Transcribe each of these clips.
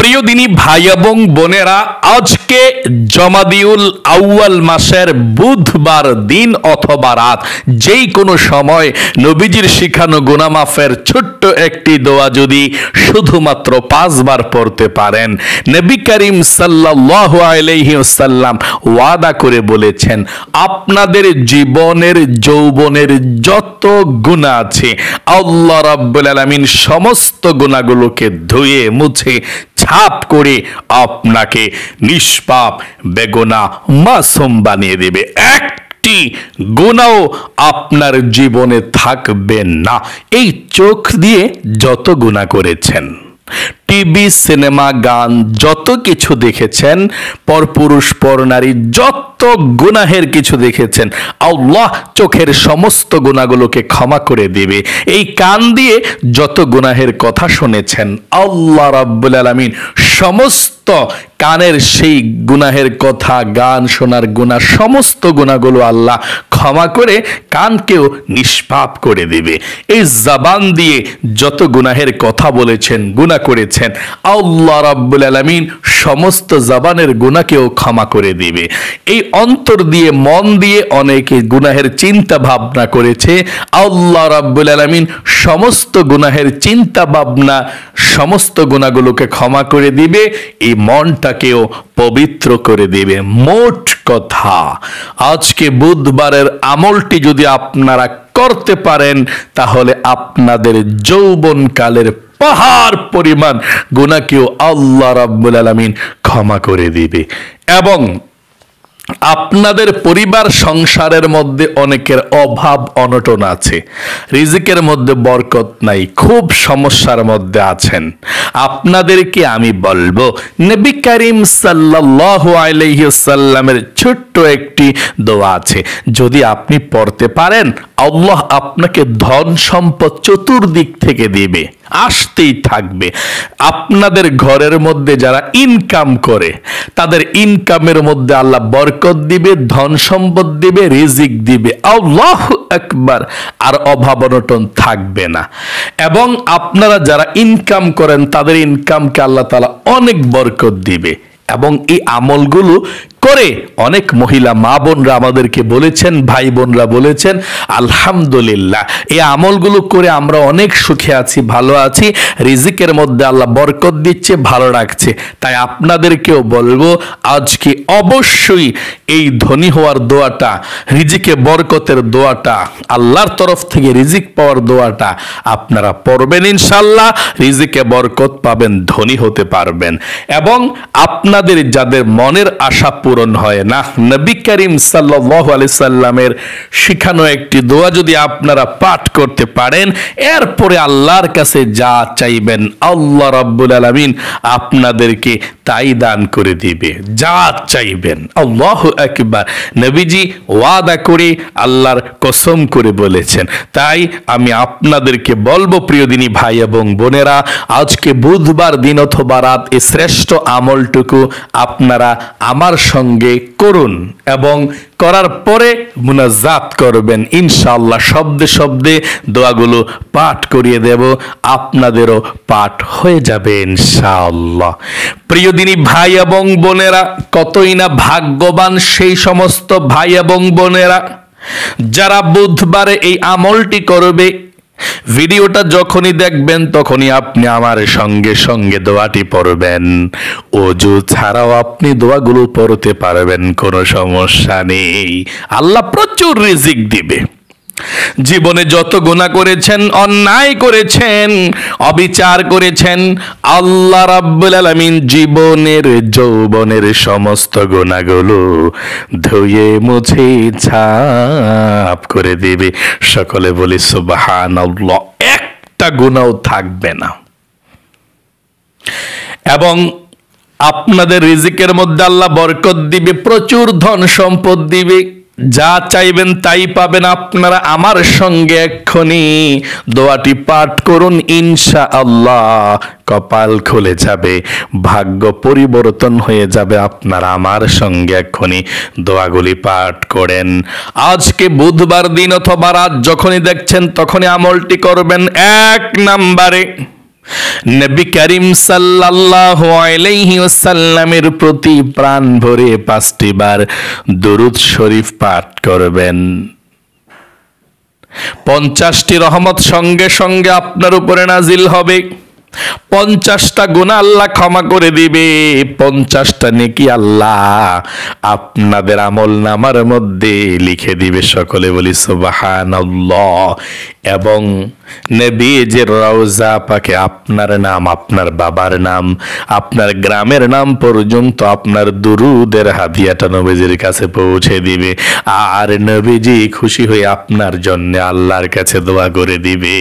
প্রিয় দিনী ভাই এবং বোনেরা আজকে জমাদিউল আউয়াল মাসের বুধবার দিন অথবা রাত যেই কোনো সময় নবীজির শিখানো গুনামাফের ছোট্ট একটি দোয়া যদি শুধুমাত্র পাঁচবার পড়তে পারেন নবী করিম সাল্লাহ আলহিউসাল্লাম ওয়াদা করে বলেছেন আপনাদের জীবনের যৌবনের যত গুণা আছে আল্লাহ রাব্বুল আলমিন সমস্ত গুণাগুলোকে ধুয়ে মুছে ধাপ করে আপনাকে নিষ্পাপ বেগোনা মাসুম বানিয়ে দেবে এক একটি গুণাও আপনার জীবনে থাকবেন না এই চোখ দিয়ে যত গুণা করেছেন টিভি সিনেমা গান যত কিছু দেখেছেন পরপুরুষ পরনারী যত গুনাহের কিছু দেখেছেন আল্লাহ চোখের সমস্ত গুণাগুলোকে ক্ষমা করে দেবে এই কান দিয়ে যত গুনাহের কথা শুনেছেন আল্লাহ রাব্বুল আলমিন সমস্ত কানের সেই গুনাহের কথা গান শোনার গুণা সমস্ত গুণাগুলো আল্লাহ ক্ষমা করে কানকেও নিষ্পাপ করে দেবে এই জবান দিয়ে যত গুনাহের কথা বলেছেন গুণা করেছেন করেছেন আল্লাহ রাব্বুল আলমিন সমস্ত জাবানের গুণাকেও ক্ষমা করে দিবে এই অন্তর দিয়ে মন দিয়ে অনেকে গুনাহের চিন্তা ভাবনা করেছে আল্লাহ রাব্বুল আলমিন সমস্ত গুনাহের চিন্তা ভাবনা সমস্ত গুণাগুলোকে ক্ষমা করে দিবে এই মনটাকেও পবিত্র করে দেবে মোট কথা আজকে বুধবারের আমলটি যদি আপনারা করতে পারেন তাহলে আপনাদের যৌবনকালের পাহাড় পরিমাণ গুণাকেও আল্লাহ রাব্বুল আলমিন ক্ষমা করে দিবে এবং আপনাদের পরিবার সংসারের মধ্যে অনেকের অভাব অনটন আছে রিজিকের মধ্যে বরকত নাই খুব সমস্যার মধ্যে আছেন আপনাদেরকে আমি বলবো নবী করিম সাল্লাল্লাহু সাল্লামের ছোট্ট একটি দোয়া আছে যদি আপনি পড়তে পারেন আল্লাহ আপনাকে ধন সম্পদ চতুর্দিক থেকে দেবে আসতেই থাকবে আপনাদের ঘরের মধ্যে যারা ইনকাম করে তাদের ইনকামের মধ্যে আল্লাহ বরকত দিবে ধন সম্পদ দিবে রিজিক দিবে আল্লাহ একবার আর অভাব অনটন থাকবে না এবং আপনারা যারা ইনকাম করেন তাদের ইনকামকে আল্লাহ তালা অনেক বরকত দিবে এবং এই আমলগুলো পরে অনেক মহিলা মা বোনরা আমাদেরকে বলেছেন ভাই বোনরা বলেছেন আলহামদুলিল্লাহ এই আমলগুলো করে আমরা অনেক সুখে আছি ভালো আছি রিজিকের মধ্যে আল্লাহ বরকত দিচ্ছে ভালো রাখছে তাই আপনাদেরকেও বলবো আজকে অবশ্যই এই ধনী হওয়ার দোয়াটা রিজিকে বরকতের দোয়াটা আল্লাহর তরফ থেকে রিজিক পাওয়ার দোয়াটা আপনারা পড়বেন ইনশাল্লাহ রিজিকে বরকত পাবেন ধনী হতে পারবেন এবং আপনাদের যাদের মনের আশা পুরো পূরণ হয় না নবী করিম সাল্লাহ আলি সাল্লামের শিখানো একটি দোয়া যদি আপনারা পাঠ করতে পারেন এরপরে আল্লাহর কাছে যা চাইবেন আল্লাহ রাব্বুল আলমিন আপনাদেরকে তাই দান করে দিবে যা চাইবেন আল্লাহ একবার নবীজি ওয়াদা করে আল্লাহর কসম করে বলেছেন তাই আমি আপনাদেরকে বলবো প্রিয় দিনী ভাই এবং বোনেরা আজকে বুধবার দিন অথবা রাত এ শ্রেষ্ঠ আমলটুকু আপনারা আমার সঙ্গে করুন এবং করার পরে মুনাজাত করবেন ইনশাল্লাহ শব্দে শব্দে দোয়াগুলো পাঠ করিয়ে দেব আপনাদেরও পাঠ হয়ে যাবে ইনশাআল্লাহ প্রিয় দিনী ভাই এবং বোনেরা কতই না ভাগ্যবান সেই সমস্ত ভাই এবং বোনেরা যারা বুধবারে এই আমলটি করবে ভিডিওটা যখনই দেখবেন তখনই আপনি আমার সঙ্গে সঙ্গে দোয়াটি পড়বেন অজু ছাড়াও আপনি দোয়াগুলো পড়তে পারবেন কোনো সমস্যা নেই আল্লাহ প্রচুর রিজিক দিবে জীবনে যত গুণা করেছেন অন্যায় করেছেন অবিচার করেছেন আল্লাহ রাব্বুল আলামিন জীবনের যৌবনের সমস্ত গুণাগুলো ধুয়ে মুছে ছাপ করে দেবে সকলে বলি সুবহানাল্লাহ একটা গুণাও থাকবে না এবং আপনাদের রিজিকের মধ্যে আল্লাহ বরকত দিবে প্রচুর ধন সম্পদ দিবে যা চাইবেন তাই পাবেন আপনারা আমার সঙ্গে এক্ষুনি দোয়াটি পাঠ করুন ইনশা আল্লাহ কপাল খুলে যাবে ভাগ্য পরিবর্তন হয়ে যাবে আপনারা আমার সঙ্গে এক্ষুনি দোয়াগুলি পাঠ করেন আজকে বুধবার দিন অথবা রাত যখনই দেখছেন তখনই আমলটি করবেন এক নাম্বারে নবী করিম সাল্লাল্লাহু আলাইহি ওয়াসাল্লামের প্রতি প্রাণ ভরে পাঁচটি বার দরুদ শরীফ পাঠ করবেন পঞ্চাশটি রহমত সঙ্গে সঙ্গে আপনার উপরে নাজিল হবে পঞ্চাশটা গুণা আল্লাহ ক্ষমা করে দিবে পঞ্চাশটা নেকি আল্লাহ আপনাদের আমল নামার মধ্যে লিখে দিবে সকলে বলি সোবাহান এবং নবীজের রওজা পাকে আপনার নাম আপনার বাবার নাম আপনার গ্রামের নাম পর্যন্ত আপনার দুরুদের হাদিয়াটা নবীজির কাছে পৌঁছে দিবে আর নবীজি খুশি হয়ে আপনার জন্য আল্লাহর কাছে দোয়া করে দিবে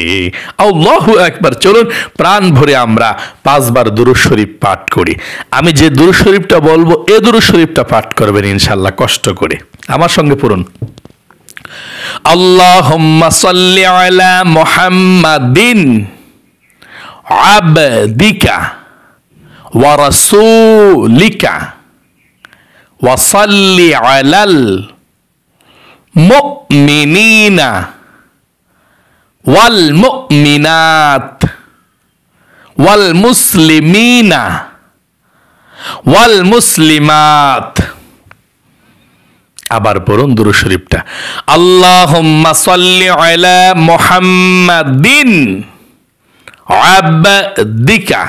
আল্লাহু একবার চলুন প্রাণ ভরে আমরা পাঁচবার দুরুদ শরীফ পাঠ করি আমি যে দুরুদ শরীফটা বলবো এ দুরুদ শরীফটা পাঠ করবেন ইনশাল্লাহ কষ্ট করে আমার সঙ্গে পড়ুন اللهم صل على محمد عبدك ورسولك وصل على المؤمنين والمؤمنات والمسلمين والمسلمات আবার পড়ুন দুরু শরীফটা আল্লাহ মোহাম্মদিন আব্দিকা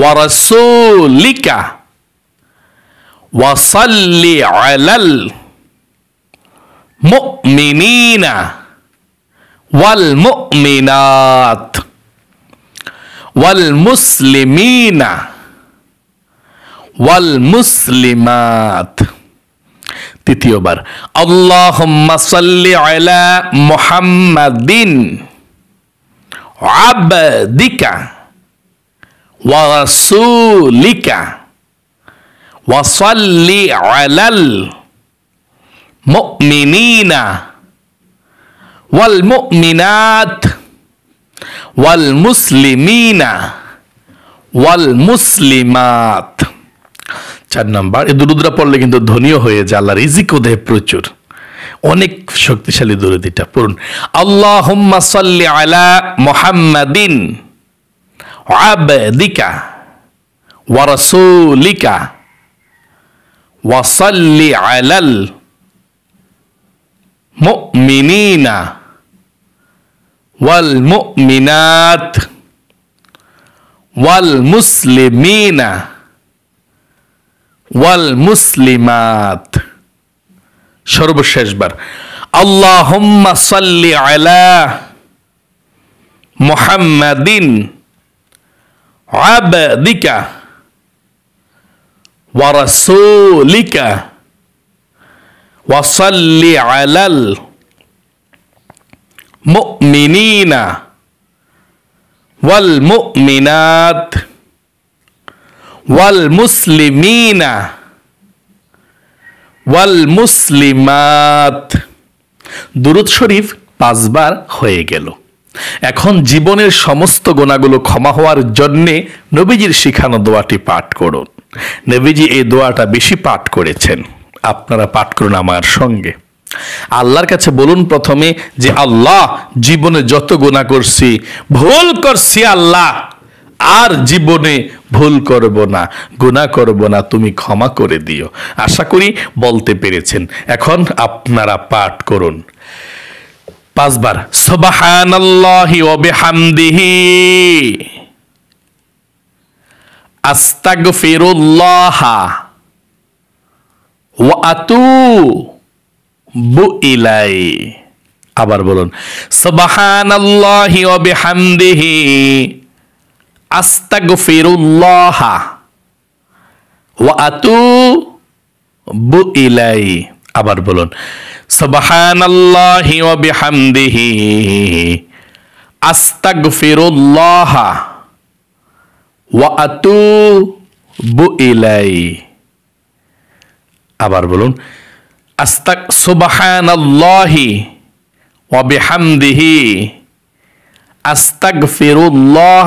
ওয়ারসুলিকা ওয়াসাল্লি আলাল মুমিনিনা ওয়াল মুমিনাত ওয়াল মুসলিমিনা ওয়াল মুসলিমাত তৃতীয়বার আল্লাহুম্মা সাল্লি আলা মুহাম্মাদিন আবদিকা ওয়া রাসূলিকা ওয়া সাল্লি আলাল মুমিনিনা ওয়াল মুমিনাত ওয়াল মুসলিমিনা والمسلمات চার নাম্বার এই দুরুদ্রা পড়লে কিন্তু ধনীয় হয়ে যায় আল্লাহ রিজিকও দেয় প্রচুর অনেক শক্তিশালী দূরে দিটা পড়ুন আল্লাহ সাল্লি আলা মোহাম্মদিন আবদিকা ওয়ারসুলিকা ওয়াসাল্লি আলাল মুমিনিনা ওয়াল মুমিনাত ওয়াল মুসলিমিনা ওয়াল মুসলিমাত সর্বশেষবার আল্লাহুম্মা সাল্লি আলা মুহাম্মাদিন আবদিকা ওয়া রাসূলিকা ওয়া সাল্লি আলাল মুমিনিনা ওয়াল মুমিনাত ওয়াল মুসলিমিনা ওয়াল মুসলিমাত দুরুদ শরীফ পাঁচবার হয়ে গেল এখন জীবনের সমস্ত গোনাগুলো ক্ষমা হওয়ার জন্যে নবীজির শিখানো দোয়াটি পাঠ করুন নবীজি এই দোয়াটা বেশি পাঠ করেছেন আপনারা পাঠ করুন আমার সঙ্গে আল্লাহর কাছে বলুন প্রথমে যে আল্লাহ জীবনে যত গোনা করছি ভুল করছি আল্লাহ আর জীবনে ভুল করব না গুণা করব না তুমি ক্ষমা করে দিও আশা করি বলতে পেরেছেন এখন আপনারা পাঠ করুন পাঁচবার সুবহানাল্লাহি আবার বলুন সুবহানাল্লাহি ওয়া বিহামদিহি আস্তাগফিরুল্লাহ ওয়া আতুবু ইলাই আবার বলুন সুবহানাল্লাহি ওয়া বিহামদিহি আস্তাগফিরুল্লাহ ওয়া আতুবু ইলাই আবার বলুন আস্তাক সুবহানাল্লাহি ওয়া বিহামদিহি আস্তাগফিরুল্লাহ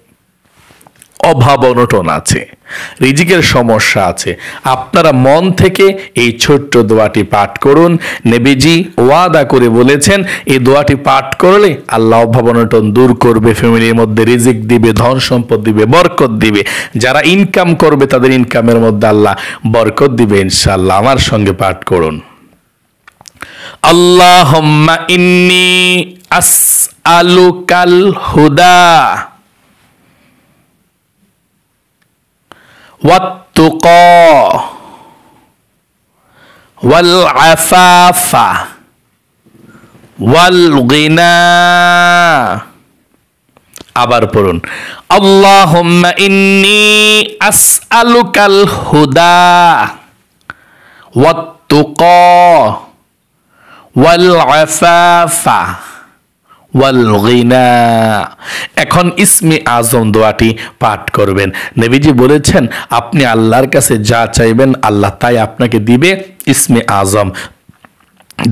অভাব অনটন আছে রিজিকের সমস্যা আছে আপনারা মন থেকে এই ছোট্ট দোয়াটি পাঠ করুন নেবিজি ওয়াদা করে বলেছেন এই দোয়াটি পাঠ করলে আল্লাহ অভাব অনটন দূর করবে ফ্যামিলির মধ্যে রিজিক দিবে ধন সম্পদ দিবে বরকত দিবে যারা ইনকাম করবে তাদের ইনকামের মধ্যে আল্লাহ বরকত দিবে ইনশাল্লাহ আমার সঙ্গে পাঠ করুন আল্লাহ ইন্নি আস কাল হুদা wattuqa wal afafa wal ghina আবার পড়ুন আল্লাহুম্মা ইন্নি আসআলুকাল হুদা ওয়াত তুকা ওয়াল আফাফা ওয়াল এখন ইসমে আজম দোয়াটি পাঠ করবেন নবীজি বলেছেন আপনি আল্লাহর কাছে যা চাইবেন আল্লাহ তাই আপনাকে দিবে ইসমে আজম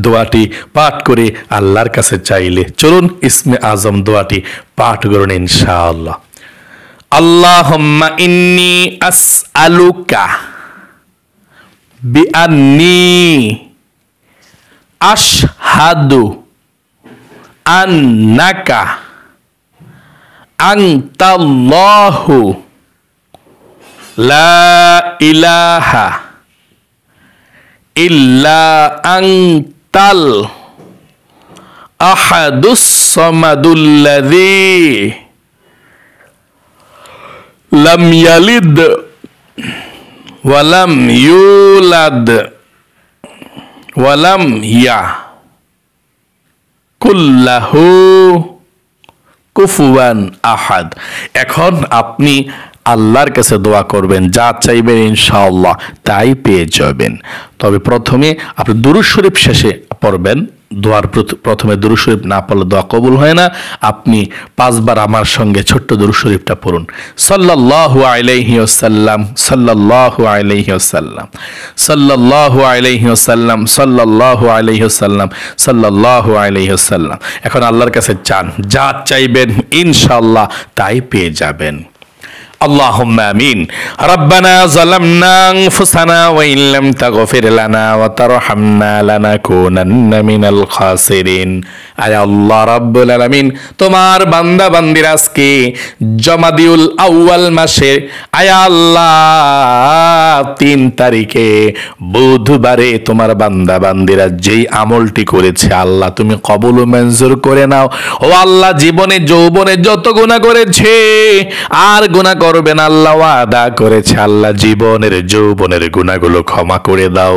দোয়াটি পাঠ করে আল্লাহর কাছে চাইলে চলুন ইসমে আজম দোয়াটি পাঠ করুন ইনশাআল্লাহ আল্লাহম্মা ইন্নি আসআলুকা বিআন্নি আশহাদু annaka antallahu la ilaha illa antal ahadus samadul ladhi lam yalid walam yulad walam ya কুল্লাহু কুফুয়ান আহাদ এখন আপনি আল্লাহর কাছে দোয়া করবেন যা চাইবেন ইনশাআল্লাহ তাই পেয়ে যাবেন তবে প্রথমে আপনি দুরু শরীফ শেষে পড়বেন দোয়ার প্রথমে দুরু শরীফ না পড়লে দোয়া কবুল হয় না আপনি পাঁচবার আমার সঙ্গে ছোট্ট দুরু শরীফটা পড়ুন সাল্লাহু আলাইহি ওসাল্লাম সাল্লাহু আলাইহি ওসাল্লাম সাল্লাহু আলাইহি ওসাল্লাম সাল্লাহু আলাইহি ওসাল্লাম সাল্লাহু আলাইহি ওসাল্লাম এখন আল্লাহর কাছে চান যা চাইবেন ইনশাল্লাহ তাই পেয়ে যাবেন তোমার বান্দা বান্দির আজকে জমাদিউল আউয়াল মাসের আয়া আল্লাহ তিন তারিখে বুধবারে তোমার বান্দা বান্দিরা যেই আমলটি করেছে আল্লাহ তুমি কবুল মঞ্জুর করে নাও ও আল্লাহ জীবনে যৌবনে যত গুনাহ করেছে আর গুনাহ করবেন আল্লাহ আদা করেছে আল্লাহ জীবনের যৌবনের গুণাগুলো ক্ষমা করে দাও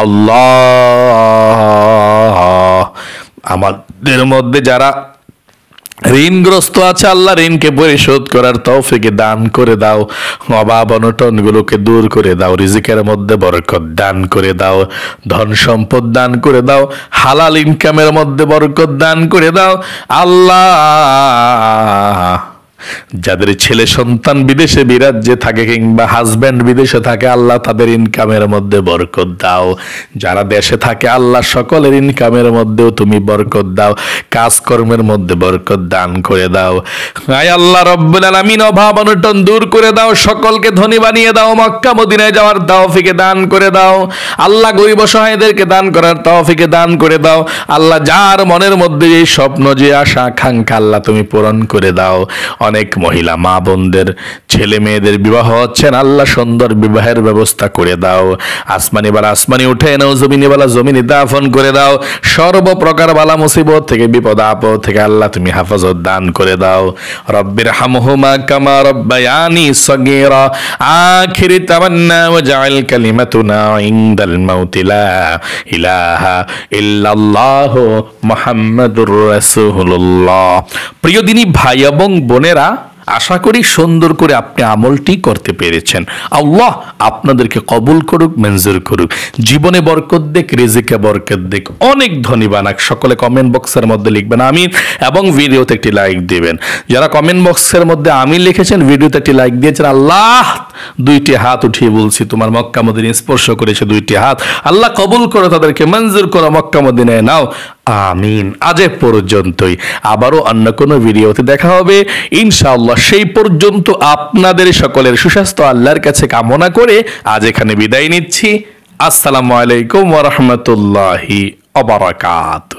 আল্লাহ আমাদের মধ্যে যারা ঋণগ্রস্ত আছে আল্লাহ ঋণকে পরিশোধ করার তৌফিকে দান করে দাও অভাব গুলোকে দূর করে দাও রিজিকের মধ্যে বরকত দান করে দাও ধন সম্পদ দান করে দাও হালাল ইনকামের মধ্যে বরকত দান করে দাও আল্লাহ যাদের ছেলে সন্তান বিদেশে বিরাজ্যে থাকে কিংবা হাজব্যান্ড বিদেশে থাকে আল্লাহ তাদের ইনকামের মধ্যে বরকত দাও যারা দেশে থাকে আল্লাহ সকলের ইনকামের মধ্যেও তুমি বরকত দাও কাজকর্মের মধ্যে বরকত দান করে দাও আয় আল্লাহ রব্বুল আলামিন অভাব অনটন দূর করে দাও সকলকে ধনী বানিয়ে দাও মক্কা মদিনায় যাওয়ার তাওফিকে দান করে দাও আল্লাহ গরিব অসহায়দেরকে দান করার তাওফিকে দান করে দাও আল্লাহ যার মনের মধ্যে এই স্বপ্ন যে আশা আকাঙ্ক্ষা আল্লাহ তুমি পূরণ করে দাও অনেক মহিলা মা বোনদের ছেলে মেয়েদের বিবাহ হচ্ছেন আল্লাহ সুন্দর বিবাহের ব্যবস্থা করে দাও আসমানি বালা আসমানি উঠে নাও জমিনি বালা জমিনি দাফন করে দাও সর্বপ্রকার বালা মুসিবত থেকে বিপদ আপদ থেকে আল্লাহ তুমি হাফাজত দান করে দাও রব্বির হামহুমা কামা রব্বায়ানি সগীরা আখিরি তামান্না ওয়া জাআল কালিমাতুনা ইনদাল মাউতি লা ইলাহা ইল্লাল্লাহু মুহাম্মাদুর রাসূলুল্লাহ প্রিয় দিনী ভাই এবং বোনেরা আমরা আশা করি সুন্দর করে আপনি আমলটি করতে পেরেছেন আল্লাহ আপনাদেরকে কবুল করুক মঞ্জুর করুক জীবনে বরকত দেখ রেজিকে বরকত দেখ অনেক ধনী বানাক সকলে কমেন্ট বক্সের মধ্যে লিখবেন আমি এবং ভিডিওতে একটি লাইক দিবেন যারা কমেন্ট বক্সের মধ্যে আমি লিখেছেন ভিডিওতে একটি লাইক দিয়েছেন আল্লাহ দুইটি হাত উঠিয়ে বলছি তোমার মক্কা মদিনে স্পর্শ করেছে দুইটি হাত আল্লাহ কবুল করো তাদেরকে মঞ্জুর করো মক্কা মদিনায় নাও আমিন আজ পর্যন্তই আবারও অন্য কোনো ভিডিওতে দেখা হবে ইনশাআল্লাহ সেই পর্যন্ত আপনাদের সকলের সুস্বাস্থ্য আল্লাহর কাছে কামনা করে আজ এখানে বিদায় নিচ্ছি আসসালামু আলাইকুম ওরহমতুল্লাহি অবরাকাতু